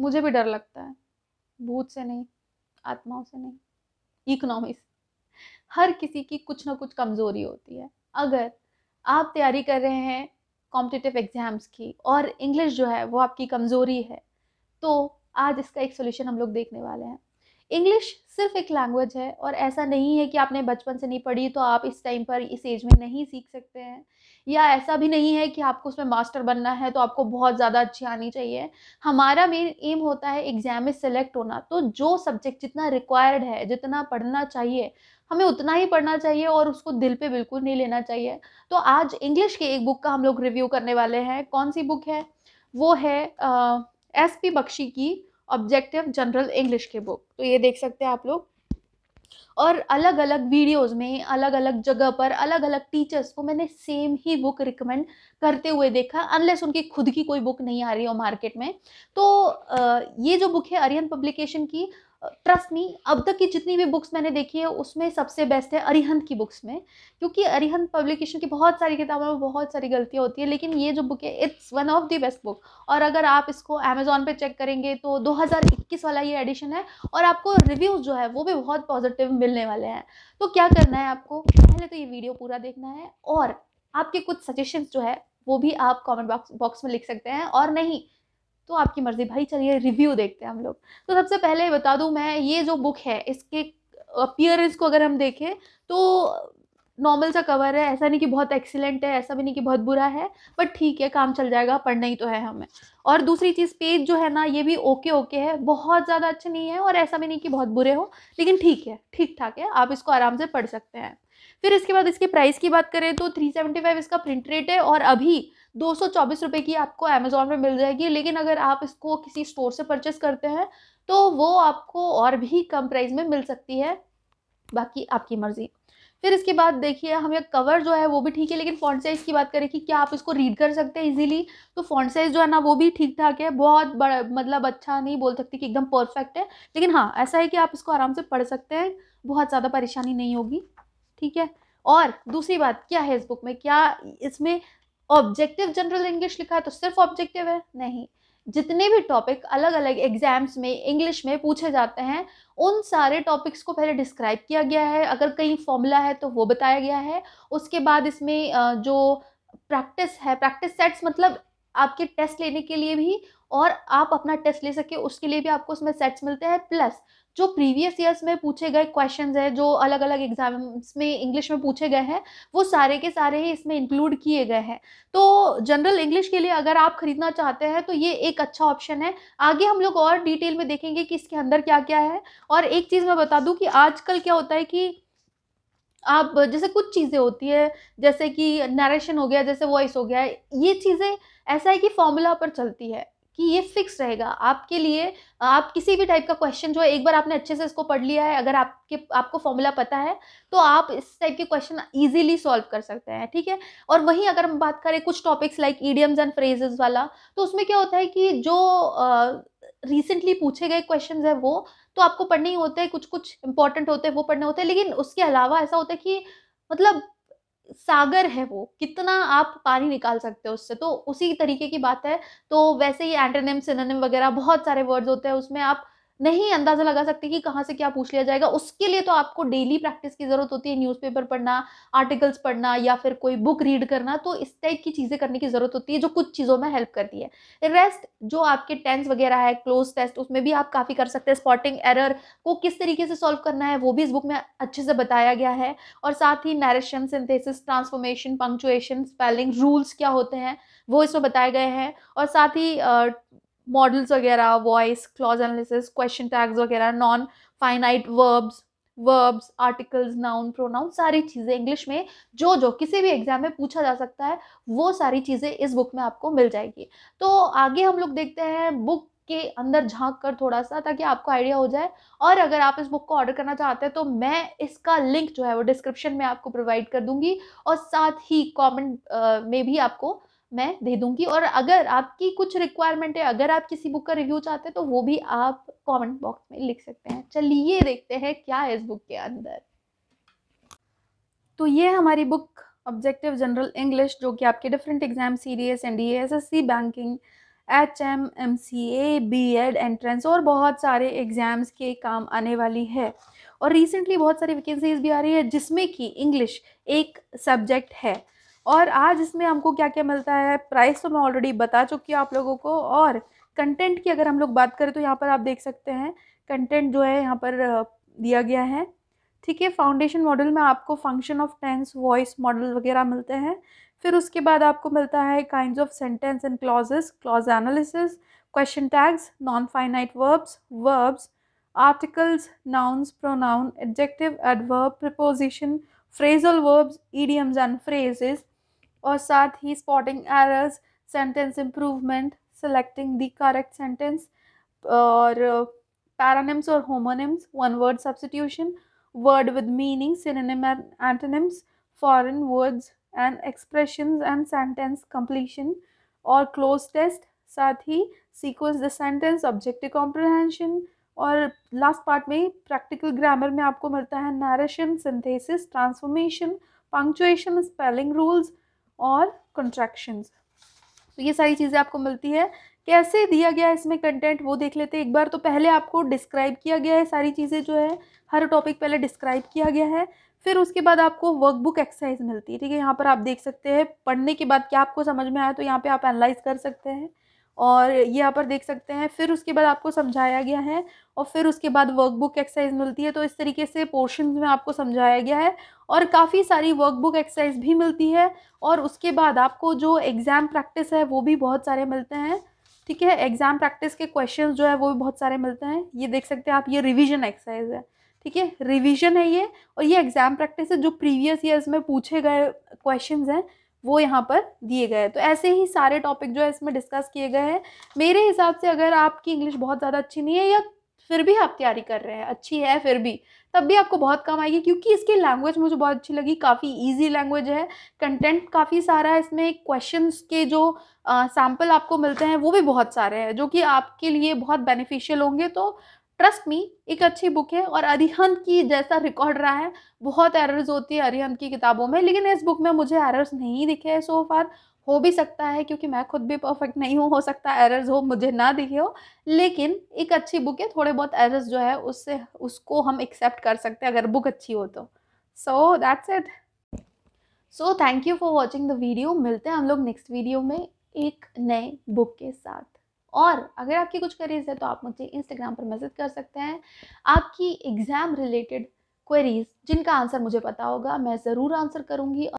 मुझे भी डर लगता है भूत से नहीं आत्माओं से नहीं इकोनॉमिक्स हर किसी की कुछ ना कुछ कमज़ोरी होती है अगर आप तैयारी कर रहे हैं कॉम्पिटिटिव एग्ज़ाम्स की और इंग्लिश जो है वो आपकी कमज़ोरी है तो आज इसका एक सोल्यूशन हम लोग देखने वाले हैं इंग्लिश सिर्फ एक लैंग्वेज है और ऐसा नहीं है कि आपने बचपन से नहीं पढ़ी तो आप इस टाइम पर इस एज में नहीं सीख सकते हैं या ऐसा भी नहीं है कि आपको उसमें मास्टर बनना है तो आपको बहुत ज़्यादा अच्छी आनी चाहिए हमारा मेन एम होता है एग्जाम में सेलेक्ट होना तो जो सब्जेक्ट जितना रिक्वायर्ड है जितना पढ़ना चाहिए हमें उतना ही पढ़ना चाहिए और उसको दिल पे बिल्कुल नहीं लेना चाहिए तो आज इंग्लिश की एक बुक का हम लोग रिव्यू करने वाले हैं कौन सी बुक है वो है एस पी बख्शी की ऑब्जेक्टिव जनरल इंग्लिश की बुक तो ये देख सकते हैं आप लोग और अलग अलग वीडियोस में अलग अलग जगह पर अलग अलग टीचर्स को मैंने सेम ही बुक रिकमेंड करते हुए देखा अनलेस उनकी खुद की कोई बुक नहीं आ रही हो मार्केट में तो ये जो बुक है अरियन पब्लिकेशन की ट्रस्ट मी अब तक की जितनी भी बुक्स मैंने देखी है उसमें सबसे बेस्ट है अरिहंत की बुक्स में क्योंकि अरिहंत पब्लिकेशन की बहुत सारी किताबों में बहुत सारी गलतियाँ होती है लेकिन ये जो बुक है it's one of the best book और अगर आप इसको अमेजोन पर चेक करेंगे तो 2021 वाला ये एडिशन है और आपको रिव्यूज़ जो है वो भी बहुत पॉजिटिव मिलने वाले हैं तो क्या करना है आपको पहले तो ये वीडियो पूरा देखना है और आपके कुछ सजेशंस जो है वो भी आप कमेंट बॉक्स बॉक्स में लिख सकते हैं और नहीं तो आपकी मर्ज़ी भाई चलिए रिव्यू देखते हैं हम लोग तो सबसे पहले बता दूँ मैं ये जो बुक है इसके अपियरेंस को अगर हम देखें तो नॉर्मल सा कवर है ऐसा नहीं कि बहुत एक्सीलेंट है ऐसा भी नहीं कि बहुत बुरा है बट ठीक है काम चल जाएगा पढ़ना ही तो है हमें और दूसरी चीज़ पेज जो है ना ये भी ओके ओके है बहुत ज़्यादा अच्छे नहीं है और ऐसा भी नहीं कि बहुत बुरे हो लेकिन ठीक है ठीक ठाक है आप इसको आराम से पढ़ सकते हैं फिर इसके बाद इसके प्राइस की बात करें तो थ्री सेवेंटी फाइव इसका प्रिंट रेट है और अभी दो रुपए की आपको अमेज़ोन पर मिल जाएगी लेकिन अगर आप इसको किसी स्टोर से परचेस करते हैं तो वो आपको और भी कम प्राइस में मिल सकती है बाकी आपकी मर्ज़ी फिर इसके बाद देखिए हमें कवर जो है वो भी ठीक है लेकिन फॉन्ट साइज़ की बात करें कि क्या आप इसको रीड कर सकते हैं इजीली तो फॉन्ट साइज़ जो है ना वो भी ठीक ठाक है बहुत बड़ा मतलब अच्छा नहीं बोल सकती कि एकदम परफेक्ट है लेकिन हाँ ऐसा है कि आप इसको आराम से पढ़ सकते हैं बहुत ज़्यादा परेशानी नहीं होगी ठीक है और दूसरी बात क्या है इस बुक में क्या इसमें ऑब्जेक्टिव जनरल इंग्लिश लिखा है तो सिर्फ ऑब्जेक्टिव है नहीं जितने भी टॉपिक अलग अलग एग्जाम्स में इंग्लिश में पूछे जाते हैं उन सारे टॉपिक्स को पहले डिस्क्राइब किया गया है अगर कहीं फॉर्मूला है तो वो बताया गया है उसके बाद इसमें जो प्रैक्टिस है प्रैक्टिस सेट्स मतलब आपके टेस्ट लेने के लिए भी और आप अपना टेस्ट ले सके उसके लिए भी आपको उसमें सेट्स मिलते हैं प्लस जो प्रीवियस ईयर्स में पूछे गए क्वेश्चंस हैं जो अलग अलग एग्जाम्स में इंग्लिश में पूछे गए हैं वो सारे के सारे ही इसमें इंक्लूड किए गए हैं तो जनरल इंग्लिश के लिए अगर आप ख़रीदना चाहते हैं तो ये एक अच्छा ऑप्शन है आगे हम लोग और डिटेल में देखेंगे कि इसके अंदर क्या क्या है और एक चीज़ मैं बता दूँ कि आजकल क्या होता है कि आप जैसे कुछ चीज़ें होती है जैसे कि नरेशन हो गया जैसे वॉइस हो गया ये चीज़ें ऐसा है कि फॉर्मूला पर चलती है कि ये फिक्स रहेगा आपके लिए आप किसी भी टाइप का क्वेश्चन जो है एक बार आपने अच्छे से इसको पढ़ लिया है अगर आपके आपको फॉर्मूला पता है तो आप इस टाइप के क्वेश्चन इजीली सॉल्व कर सकते हैं ठीक है और वहीं अगर हम बात करें कुछ topics like idioms and phrases वाला तो उसमें क्या होता है कि जो रिसेंटली पूछे गए क्वेश्चन है वो तो आपको पढ़ने ही होते हैं कुछ कुछ इंपॉर्टेंट होते हैं वो पढ़ने होते हैं लेकिन उसके अलावा ऐसा होता है कि मतलब सागर है वो कितना आप पानी निकाल सकते हो उससे तो उसी तरीके की बात है तो वैसे ही एंटरनेम सिनोनिम वगैरह बहुत सारे वर्ड्स होते हैं उसमें आप नहीं अंदाजा लगा सकते कि कहाँ से क्या पूछ लिया जाएगा उसके लिए तो आपको डेली प्रैक्टिस की ज़रूरत होती है न्यूज़पेपर पढ़ना आर्टिकल्स पढ़ना या फिर कोई बुक रीड करना तो इस टाइप की चीज़ें करने की ज़रूरत होती है जो कुछ चीज़ों में हेल्प करती है रेस्ट जो आपके टेंस वगैरह है क्लोज टेस्ट उसमें भी आप काफ़ी कर सकते हैं स्पॉटिंग एरर को किस तरीके से सॉल्व करना है वो भी इस बुक में अच्छे से बताया गया है और साथ ही narration synthesis transformation punctuation spelling rules क्या होते हैं वो इसमें बताए गए हैं और साथ ही मॉडल्स वगैरह voice clause analysis question tags वगैरह non finite verbs verbs articles noun pronoun सारी चीज़ें इंग्लिश में जो जो किसी भी एग्जाम में पूछा जा सकता है वो सारी चीज़ें इस बुक में आपको मिल जाएगी तो आगे हम लोग देखते हैं बुक के अंदर झांक कर थोड़ा सा ताकि आपको आइडिया हो जाए और अगर आप इस बुक को ऑर्डर करना चाहते हैं तो मैं इसका लिंक जो है वो डिस्क्रिप्शन में आपको प्रोवाइड कर दूंगी और साथ ही कमेंट में भी आपको मैं दे दूंगी और अगर आपकी कुछ रिक्वायरमेंट है अगर आप किसी बुक का रिव्यू चाहते हैं तो वो भी आप कमेंट बॉक्स में लिख सकते हैं चलिए देखते हैं क्या है इस बुक के अंदर तो ये हमारी बुक ऑब्जेक्टिव जनरल इंग्लिश जो कि आपके different exam C D S N D S S C banking H M M C A B Ed entrance और बहुत सारे एग्ज़ाम्स के काम आने वाली है और रिसेंटली बहुत सारी वैकेंसीज भी आ रही है जिसमें कि इंग्लिश एक सब्जेक्ट है और आज इसमें हमको क्या क्या मिलता है प्राइस तो मैं ऑलरेडी बता चुकी हूँ आप लोगों को और कंटेंट की अगर हम लोग बात करें तो यहाँ पर आप देख सकते हैं कंटेंट जो है यहाँ पर दिया गया है ठीक है फाउंडेशन मॉडल में आपको function of tense voice model वगैरह मिलते हैं फिर उसके बाद आपको मिलता है kind of sentence and clauses clause analysis question tags non finite verbs verbs articles nouns pronoun adjective adverb preposition phrasal verbs idioms and phrases और साथ ही spotting errors sentence improvement selecting the correct sentence और paronyms uh, और homonyms one word substitution word with meaning synonym antonyms foreign words and expression and sentence completion और cloze test साथ ही sequence the sentence objective comprehension और last part में practical grammar में आपको मिलता है narration synthesis transformation punctuation spelling rules और कंट्रैक्शंस तो ये सारी चीज़ें आपको मिलती है कैसे दिया गया है इसमें कंटेंट वो देख लेते हैं एक बार तो पहले आपको डिस्क्राइब किया गया है सारी चीज़ें जो है हर टॉपिक पहले डिस्क्राइब किया गया है फिर उसके बाद आपको वर्कबुक एक्सरसाइज मिलती है ठीक है यहाँ पर आप देख सकते हैं पढ़ने के बाद क्या आपको समझ में आया तो यहाँ पर आप एनालाइज कर सकते हैं और ये यहाँ पर देख सकते हैं फिर उसके बाद आपको समझाया गया है और फिर उसके बाद वर्कबुक एक्सरसाइज मिलती है तो इस तरीके से पोर्शन में आपको समझाया गया है और काफ़ी सारी वर्कबुक एक्सरसाइज भी मिलती है और उसके बाद आपको जो एग्ज़ाम प्रैक्टिस है वो भी बहुत सारे मिलते हैं ठीक है एग्ज़ाम प्रैक्टिस के क्वेश्चन जो है वो भी बहुत सारे मिलते हैं ये देख सकते हैं आप ये रिविजन एक्सरसाइज है ठीक है रिविजन है ये और ये एग्ज़ाम प्रैक्टिस है जो प्रीवियस ईयर्स में पूछे गए क्वेश्चन हैं वो यहाँ पर दिए गए हैं तो ऐसे ही सारे टॉपिक जो है इसमें डिस्कस किए गए हैं मेरे हिसाब से अगर आपकी इंग्लिश बहुत ज़्यादा अच्छी नहीं है या फिर भी आप तैयारी कर रहे हैं अच्छी है फिर भी तब भी आपको बहुत कम आएगी क्योंकि इसकी लैंग्वेज मुझे बहुत अच्छी लगी काफ़ी इजी लैंग्वेज है कंटेंट काफ़ी सारा है इसमें क्वेश्चंस के जो सैम्पल आपको मिलते हैं वो भी बहुत सारे हैं जो कि आपके लिए बहुत बेनिफिशियल होंगे तो ट्रस्ट मी एक अच्छी बुक है और अरिहंत की जैसा रिकॉर्ड रहा है बहुत एरर्स होती है अरिहंत की किताबों में लेकिन इस बुक में मुझे एरर्स नहीं दिखे हैं सो फार हो भी सकता है क्योंकि मैं खुद भी परफेक्ट नहीं हूँ हो सकता है एरर्स हो मुझे ना दिखे हो लेकिन एक अच्छी बुक है थोड़े बहुत एरर्स जो है उससे उसको हम एक्सेप्ट कर सकते हैं अगर बुक अच्छी हो तो so that's it so thank you for watching the video मिलते हैं हम लोग नेक्स्ट वीडियो में एक नए बुक के साथ और अगर आपकी कुछ क्वेरीज है तो आप मुझे इंस्टाग्राम पर मैसेज कर सकते हैं आपकी एग्ज़ाम रिलेटेड क्वेरीज जिनका आंसर मुझे पता होगा मैं ज़रूर आंसर करूँगी